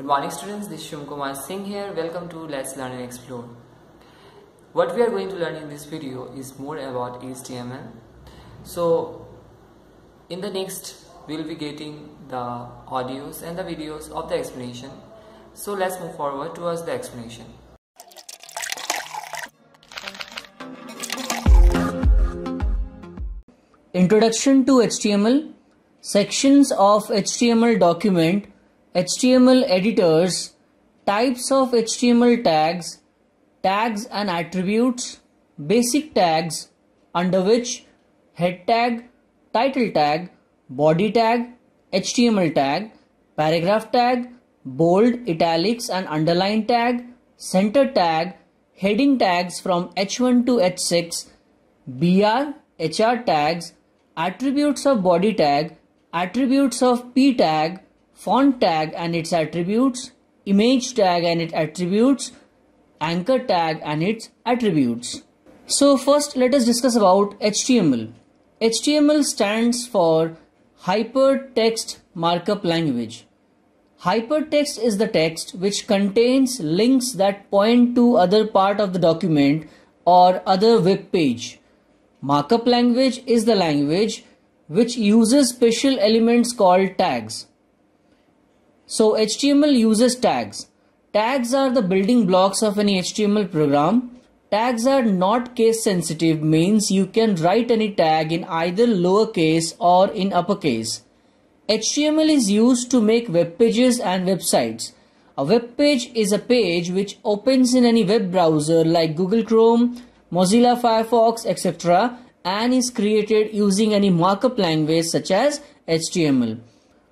Good morning students, this is Shum Kumar Singh here. Welcome to Let's Learn and Explore. What we are going to learn in this video is more about HTML. So in the next we will be getting the audios and the videos of the explanation. So let's move forward towards the explanation. Introduction to HTML Sections of HTML document HTML editors, types of HTML tags, tags and attributes, basic tags under which head tag, title tag, body tag, HTML tag, paragraph tag, bold, italics and underline tag, center tag, heading tags from H1 to H6, BR, HR tags, attributes of body tag, attributes of P tag, font tag and its attributes, image tag and its attributes, anchor tag and its attributes. So first let us discuss about HTML. HTML stands for Hypertext Markup Language. Hypertext is the text which contains links that point to other part of the document or other web page. Markup language is the language which uses special elements called tags. So HTML uses tags. Tags are the building blocks of any HTML program. Tags are not case sensitive means you can write any tag in either lowercase or in uppercase. HTML is used to make web pages and websites. A web page is a page which opens in any web browser like Google Chrome, Mozilla Firefox, etc. and is created using any markup language such as HTML.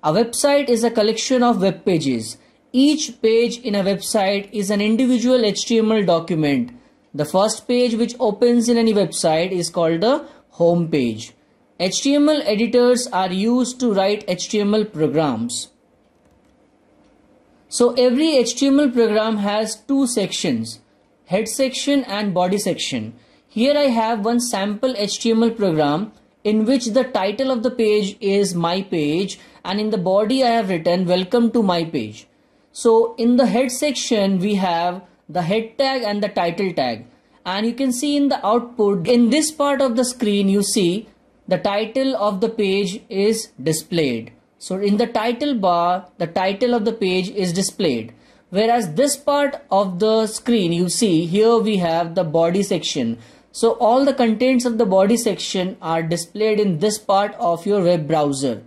A website is a collection of web pages. Each page in a website is an individual HTML document. The first page which opens in any website is called the home page. HTML editors are used to write HTML programs. So every HTML program has two sections, head section and body section. Here I have one sample HTML program in which the title of the page is my page and in the body I have written welcome to my page. So in the head section we have the head tag and the title tag and you can see in the output in this part of the screen you see the title of the page is displayed. So in the title bar the title of the page is displayed whereas this part of the screen you see here we have the body section. So all the contents of the body section are displayed in this part of your web browser.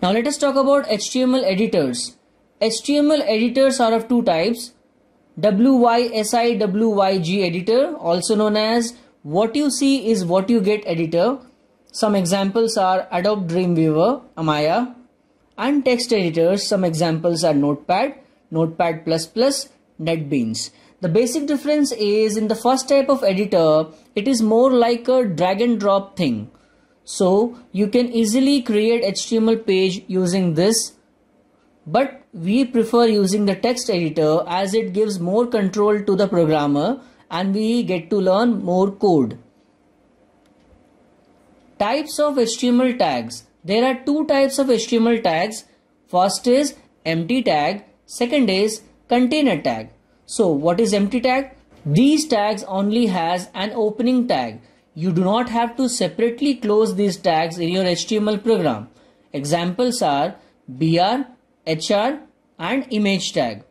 Now let us talk about HTML editors. HTML editors are of two types. WYSI WYG editor also known as what you see is what you get editor. Some examples are Adobe Dreamweaver, Amaya and text editors. Some examples are Notepad, Notepad++, NetBeans. The basic difference is in the first type of editor, it is more like a drag and drop thing so you can easily create HTML page using this but we prefer using the text editor as it gives more control to the programmer and we get to learn more code. Types of HTML tags. There are two types of HTML tags. First is empty tag. Second is container tag. So what is empty tag? These tags only has an opening tag you do not have to separately close these tags in your HTML program. Examples are BR, HR and image tag.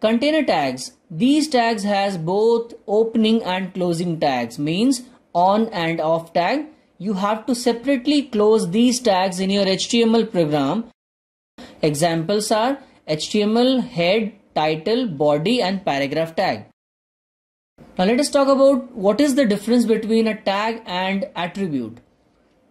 Container tags. These tags has both opening and closing tags means on and off tag. You have to separately close these tags in your HTML program. Examples are HTML head, title, body and paragraph tag. Now let us talk about what is the difference between a tag and attribute.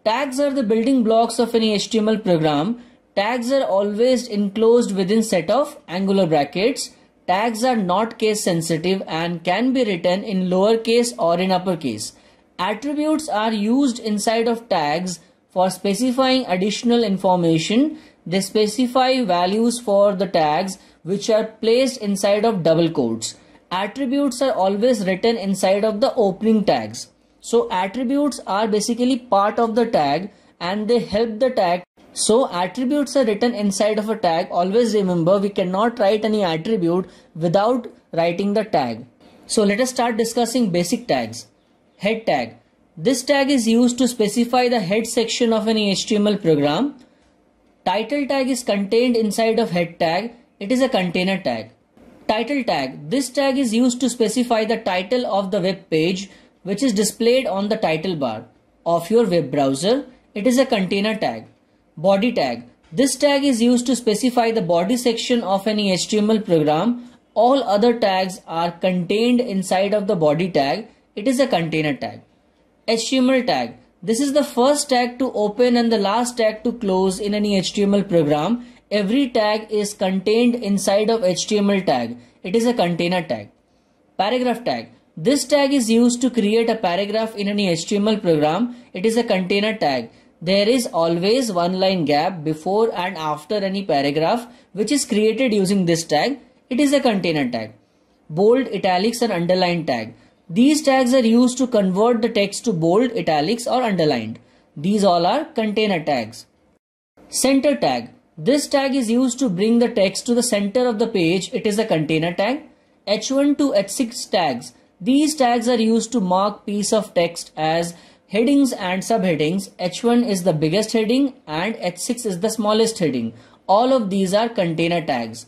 Tags are the building blocks of any HTML program. Tags are always enclosed within set of angular brackets. Tags are not case sensitive and can be written in lowercase or in uppercase. Attributes are used inside of tags for specifying additional information. They specify values for the tags which are placed inside of double quotes attributes are always written inside of the opening tags. So attributes are basically part of the tag and they help the tag. So attributes are written inside of a tag. Always remember we cannot write any attribute without writing the tag. So let us start discussing basic tags. Head tag. This tag is used to specify the head section of an HTML program. Title tag is contained inside of head tag. It is a container tag. Title tag. This tag is used to specify the title of the web page which is displayed on the title bar of your web browser. It is a container tag. Body tag. This tag is used to specify the body section of any HTML program. All other tags are contained inside of the body tag. It is a container tag. HTML tag. This is the first tag to open and the last tag to close in any HTML program Every tag is contained inside of HTML tag. It is a container tag. Paragraph tag. This tag is used to create a paragraph in any HTML program. It is a container tag. There is always one line gap before and after any paragraph which is created using this tag. It is a container tag. Bold, italics and underline tag. These tags are used to convert the text to bold, italics or underlined. These all are container tags. Center tag. This tag is used to bring the text to the center of the page. It is a container tag. H1 to H6 tags. These tags are used to mark piece of text as headings and subheadings. H1 is the biggest heading and H6 is the smallest heading. All of these are container tags.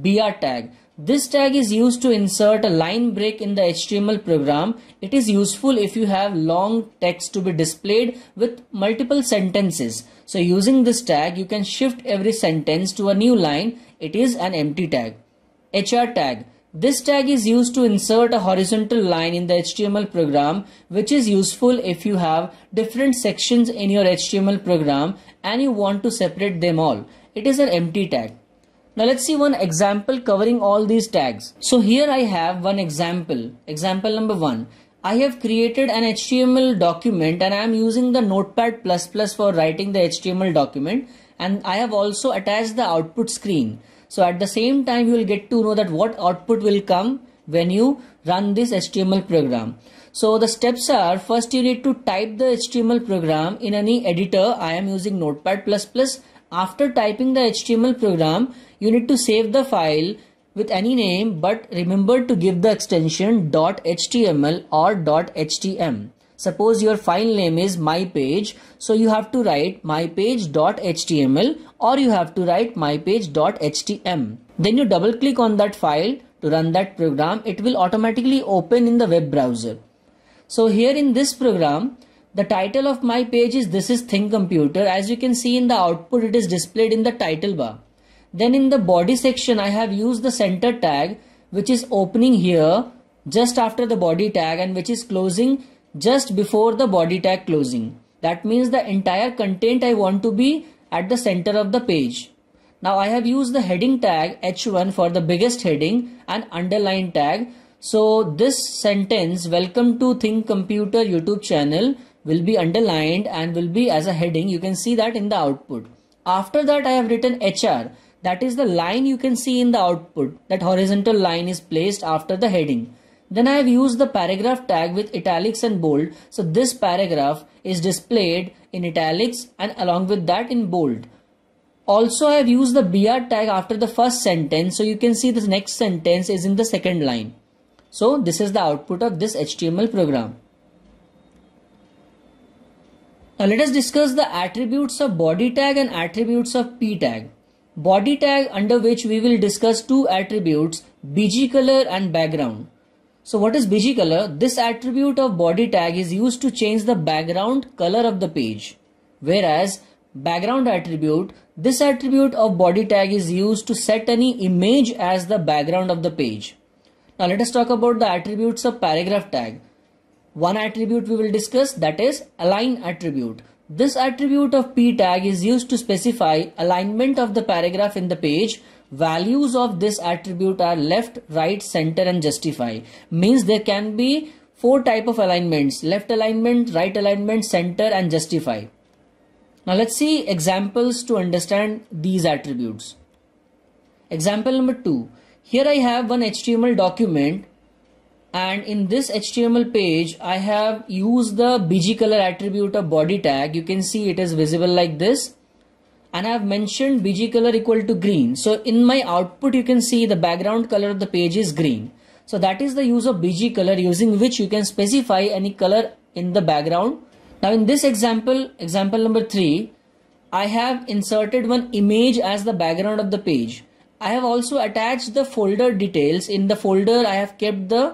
BR tag. This tag is used to insert a line break in the HTML program. It is useful if you have long text to be displayed with multiple sentences. So using this tag, you can shift every sentence to a new line. It is an empty tag. HR tag. This tag is used to insert a horizontal line in the HTML program which is useful if you have different sections in your HTML program and you want to separate them all. It is an empty tag. Now let's see one example covering all these tags. So here I have one example, example number one. I have created an HTML document and I am using the notepad++ for writing the HTML document and I have also attached the output screen. So at the same time you will get to know that what output will come when you run this HTML program. So the steps are first you need to type the HTML program in any editor. I am using notepad++ after typing the HTML program, you need to save the file with any name but remember to give the extension .html or .htm. Suppose your file name is my page, so you have to write mypage.html or you have to write mypage.htm. Then you double click on that file to run that program. It will automatically open in the web browser. So here in this program, the title of my page is This is Think Computer. As you can see in the output, it is displayed in the title bar. Then in the body section, I have used the center tag, which is opening here just after the body tag and which is closing just before the body tag closing. That means the entire content I want to be at the center of the page. Now I have used the heading tag h1 for the biggest heading and underline tag. So this sentence welcome to Think Computer YouTube channel will be underlined and will be as a heading. You can see that in the output. After that, I have written HR. That is the line you can see in the output. That horizontal line is placed after the heading. Then I have used the paragraph tag with italics and bold. So this paragraph is displayed in italics and along with that in bold. Also I have used the BR tag after the first sentence. So you can see this next sentence is in the second line. So this is the output of this HTML program. Now let us discuss the attributes of body tag and attributes of p tag. Body tag under which we will discuss two attributes BG color and background. So what is BG color? This attribute of body tag is used to change the background color of the page. Whereas background attribute, this attribute of body tag is used to set any image as the background of the page. Now let us talk about the attributes of paragraph tag. One attribute we will discuss that is align attribute. This attribute of p tag is used to specify alignment of the paragraph in the page. Values of this attribute are left, right, center and justify. Means there can be four type of alignments left alignment right alignment center and justify now let's see examples to understand these attributes example number 2 here i have one html document and in this HTML page I have used the BG color attribute of body tag you can see it is visible like this and I have mentioned BG color equal to green so in my output you can see the background color of the page is green so that is the use of BG color using which you can specify any color in the background now in this example example number 3 I have inserted one image as the background of the page I have also attached the folder details in the folder I have kept the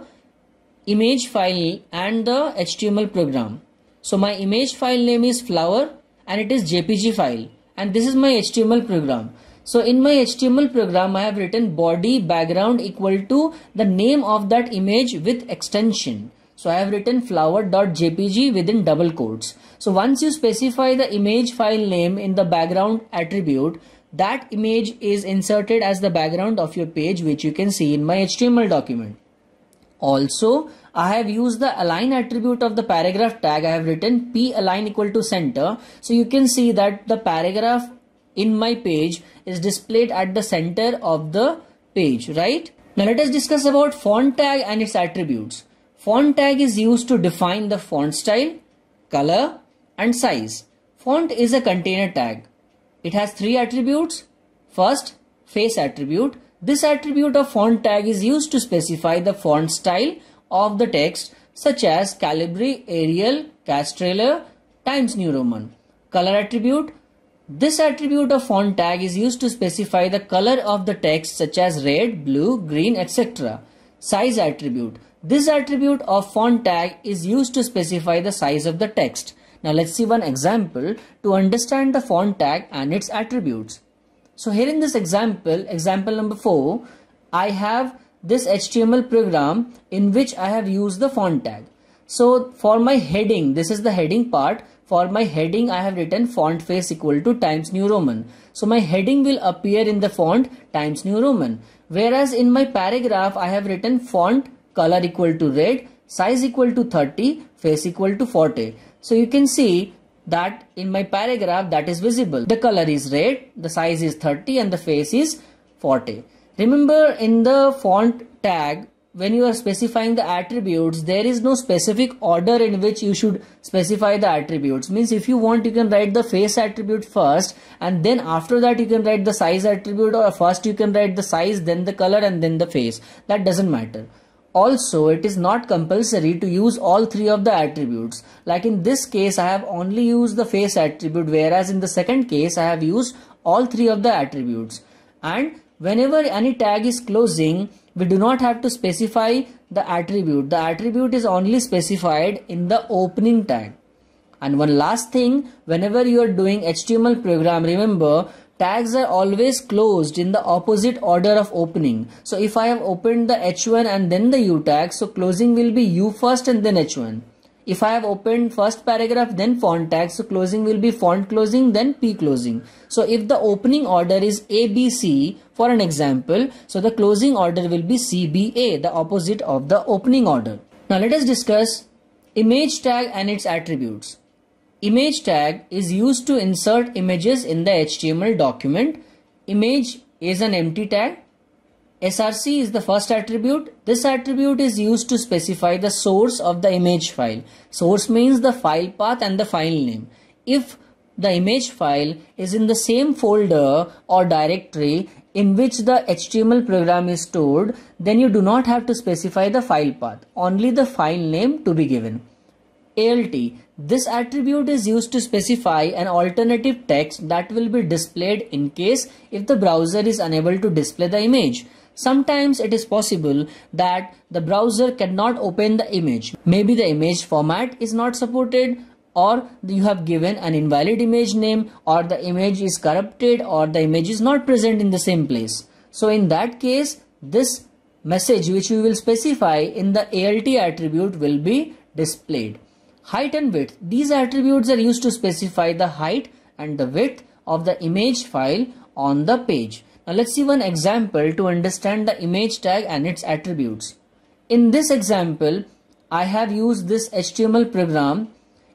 image file and the HTML program. So my image file name is flower and it is JPG file and this is my HTML program. So in my HTML program I have written body background equal to the name of that image with extension. So I have written flower.jpg within double quotes. So once you specify the image file name in the background attribute, that image is inserted as the background of your page which you can see in my HTML document. Also, I have used the align attribute of the paragraph tag. I have written p align equal to center. So you can see that the paragraph in my page is displayed at the center of the page, right? Now let us discuss about font tag and its attributes. Font tag is used to define the font style, color and size. Font is a container tag. It has three attributes. First, face attribute. This attribute of font tag is used to specify the font style of the text such as Calibri, Arial, Castrella, Times New Roman. Color attribute This attribute of font tag is used to specify the color of the text such as red, blue, green, etc. Size attribute This attribute of font tag is used to specify the size of the text. Now let's see one example to understand the font tag and its attributes. So here in this example, example number 4, I have this HTML program in which I have used the font tag. So for my heading, this is the heading part. For my heading, I have written font face equal to Times New Roman. So my heading will appear in the font Times New Roman. Whereas in my paragraph, I have written font color equal to red, size equal to 30, face equal to 40. So you can see that in my paragraph that is visible. The color is red, the size is 30 and the face is 40. Remember in the font tag when you are specifying the attributes there is no specific order in which you should specify the attributes means if you want you can write the face attribute first and then after that you can write the size attribute or first you can write the size then the color and then the face that doesn't matter also, it is not compulsory to use all three of the attributes. Like in this case, I have only used the face attribute, whereas in the second case, I have used all three of the attributes. And whenever any tag is closing, we do not have to specify the attribute. The attribute is only specified in the opening tag. And one last thing, whenever you are doing HTML program, remember tags are always closed in the opposite order of opening. So if I have opened the H1 and then the U tag, so closing will be U first and then H1. If I have opened first paragraph then font tag, so closing will be font closing then P closing. So if the opening order is ABC for an example, so the closing order will be CBA, the opposite of the opening order. Now let us discuss image tag and its attributes. Image tag is used to insert images in the HTML document. Image is an empty tag. SRC is the first attribute. This attribute is used to specify the source of the image file. Source means the file path and the file name. If the image file is in the same folder or directory in which the HTML program is stored, then you do not have to specify the file path, only the file name to be given. ALT this attribute is used to specify an alternative text that will be displayed in case if the browser is unable to display the image. Sometimes it is possible that the browser cannot open the image. Maybe the image format is not supported or you have given an invalid image name or the image is corrupted or the image is not present in the same place. So in that case, this message which we will specify in the ALT attribute will be displayed. Height and width. These attributes are used to specify the height and the width of the image file on the page. Now let's see one example to understand the image tag and its attributes. In this example, I have used this HTML program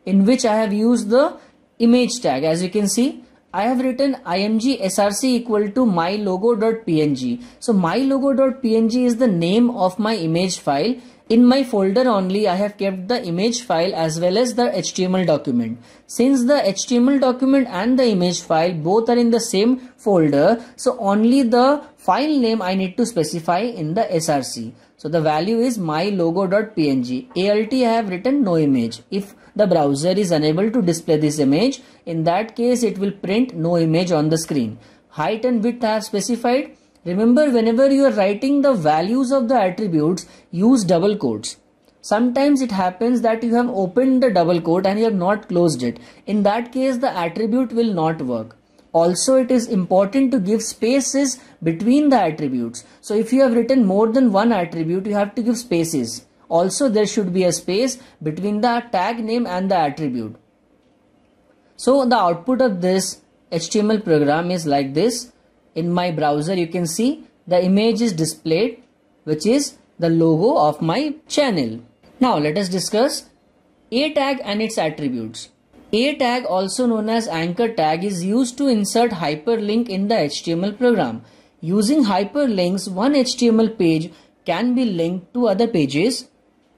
in which I have used the image tag. As you can see, I have written img src equal to mylogo.png. So mylogo.png is the name of my image file in my folder only I have kept the image file as well as the HTML document. Since the HTML document and the image file both are in the same folder, so only the file name I need to specify in the SRC. So the value is mylogo.png. ALT I have written no image. If the browser is unable to display this image, in that case it will print no image on the screen. Height and width I have specified Remember, whenever you are writing the values of the attributes, use double quotes. Sometimes it happens that you have opened the double quote and you have not closed it. In that case, the attribute will not work. Also, it is important to give spaces between the attributes. So, if you have written more than one attribute, you have to give spaces. Also, there should be a space between the tag name and the attribute. So, the output of this HTML program is like this in my browser you can see the image is displayed which is the logo of my channel. Now let us discuss A tag and its attributes. A tag also known as anchor tag is used to insert hyperlink in the HTML program. Using hyperlinks one HTML page can be linked to other pages.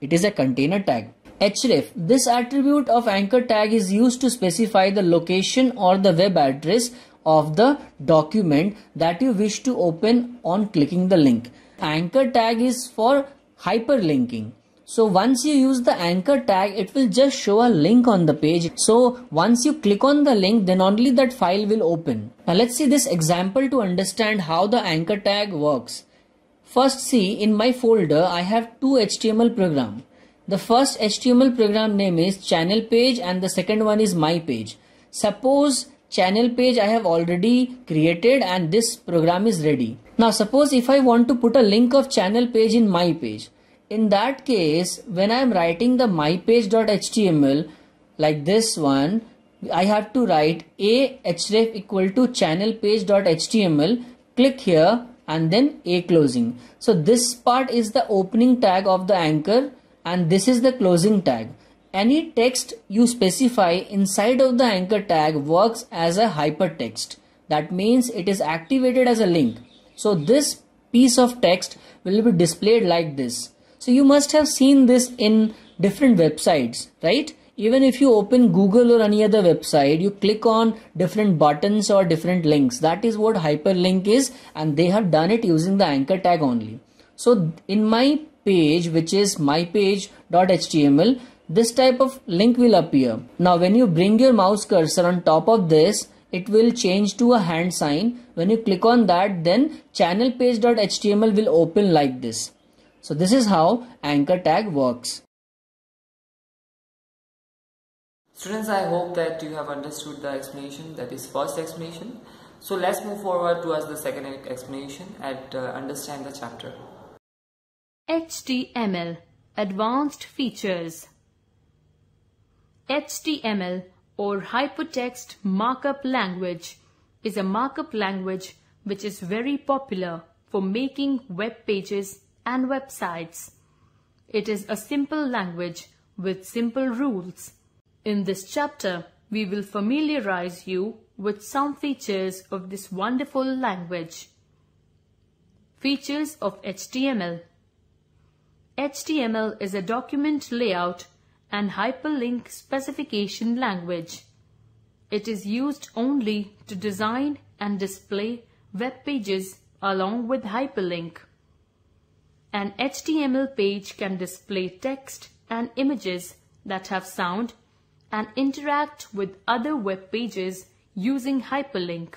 It is a container tag. href this attribute of anchor tag is used to specify the location or the web address of the document that you wish to open on clicking the link. Anchor tag is for hyperlinking. So once you use the anchor tag, it will just show a link on the page. So once you click on the link, then only that file will open. Now let's see this example to understand how the anchor tag works. First see in my folder, I have two HTML program. The first HTML program name is channel page and the second one is my page. Suppose channel page I have already created and this program is ready. Now suppose if I want to put a link of channel page in my page. In that case, when I am writing the mypage.html like this one, I have to write a href equal to channel page.html. Click here and then a closing. So this part is the opening tag of the anchor and this is the closing tag. Any text you specify inside of the anchor tag works as a hypertext. That means it is activated as a link. So this piece of text will be displayed like this. So you must have seen this in different websites, right? Even if you open Google or any other website, you click on different buttons or different links. That is what hyperlink is and they have done it using the anchor tag only. So in my page, which is mypage.html, this type of link will appear. Now when you bring your mouse cursor on top of this, it will change to a hand sign. When you click on that, then channel page.html will open like this. So this is how anchor tag works. Students, I hope that you have understood the explanation, that is first explanation. So let's move forward towards the second explanation and uh, understand the chapter. HTML Advanced Features HTML or Hypertext Markup Language is a markup language which is very popular for making web pages and websites. It is a simple language with simple rules. In this chapter, we will familiarize you with some features of this wonderful language. Features of HTML HTML is a document layout and hyperlink specification language. It is used only to design and display web pages along with hyperlink. An HTML page can display text and images that have sound and interact with other web pages using hyperlink.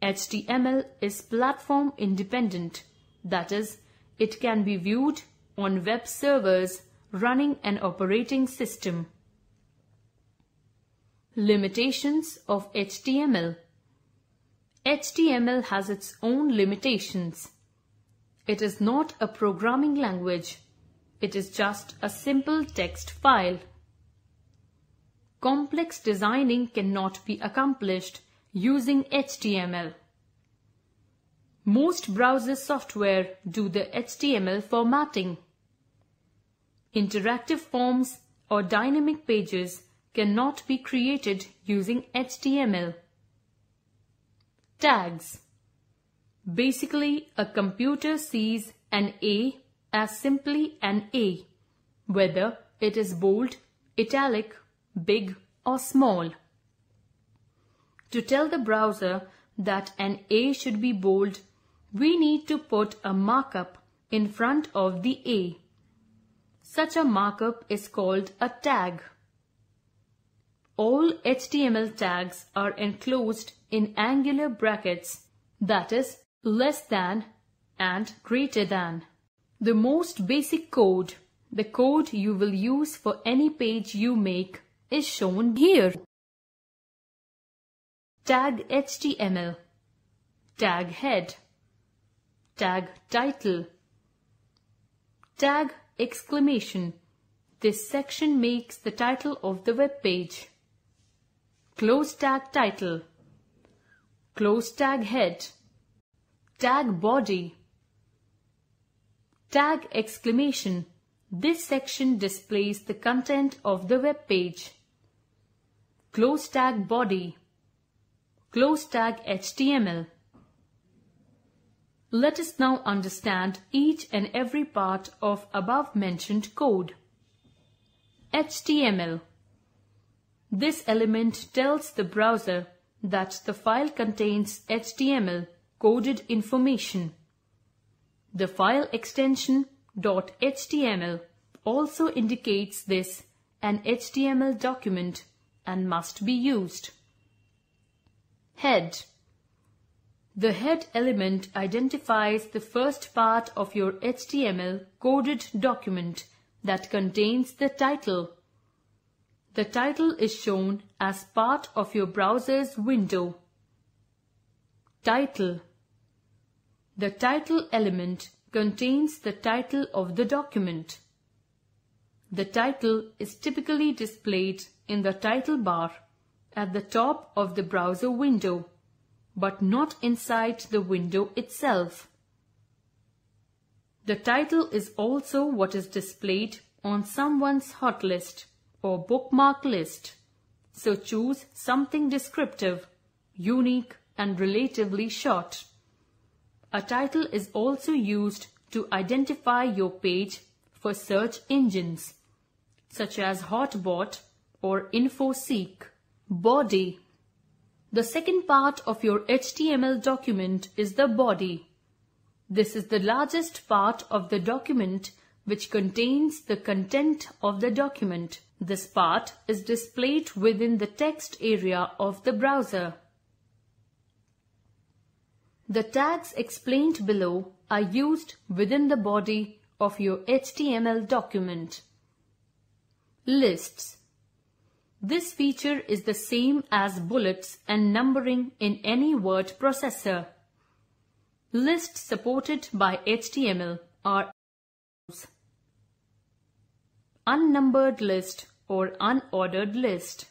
HTML is platform independent, that is, it can be viewed on web servers running an operating system. Limitations of HTML HTML has its own limitations. It is not a programming language. It is just a simple text file. Complex designing cannot be accomplished using HTML. Most browser software do the HTML formatting. Interactive forms or dynamic pages cannot be created using HTML. Tags Basically, a computer sees an A as simply an A, whether it is bold, italic, big or small. To tell the browser that an A should be bold, we need to put a markup in front of the A. Such a markup is called a tag. All HTML tags are enclosed in angular brackets, that is, less than and greater than. The most basic code, the code you will use for any page you make, is shown here. Tag HTML Tag Head Tag Title Tag exclamation. This section makes the title of the web page. Close tag title. Close tag head. Tag body. Tag exclamation. This section displays the content of the web page. Close tag body. Close tag HTML. Let us now understand each and every part of above-mentioned code. HTML This element tells the browser that the file contains HTML coded information. The file extension .html also indicates this an HTML document and must be used. Head the head element identifies the first part of your HTML coded document that contains the title. The title is shown as part of your browser's window. Title The title element contains the title of the document. The title is typically displayed in the title bar at the top of the browser window but not inside the window itself. The title is also what is displayed on someone's hot list or bookmark list, so choose something descriptive, unique and relatively short. A title is also used to identify your page for search engines, such as Hotbot or InfoSeek. Body the second part of your HTML document is the body. This is the largest part of the document which contains the content of the document. This part is displayed within the text area of the browser. The tags explained below are used within the body of your HTML document. Lists this feature is the same as bullets and numbering in any word processor. Lists supported by HTML are unnumbered list or unordered list.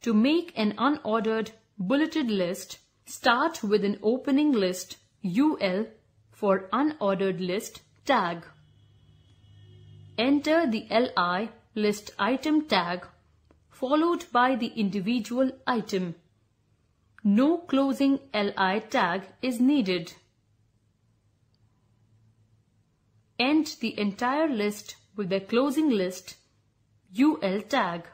To make an unordered bulleted list, start with an opening list UL for unordered list tag. Enter the LI list item tag followed by the individual item. No closing LI tag is needed. End the entire list with the closing list UL tag.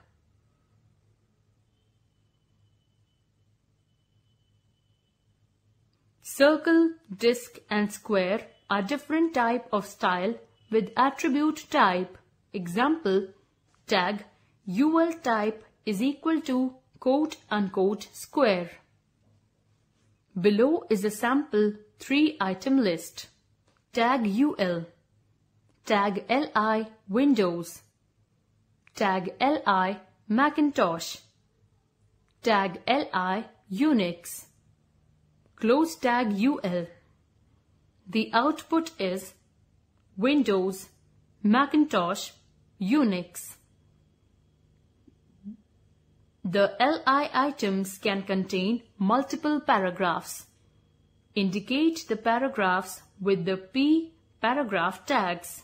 Circle, disk and square are different type of style with attribute type. Example, tag UL type is equal to quote unquote square. Below is a sample 3 item list. Tag UL. Tag LI Windows. Tag LI Macintosh. Tag LI Unix. Close tag UL. The output is Windows, Macintosh, Unix. The LI items can contain multiple paragraphs. Indicate the paragraphs with the P paragraph tags.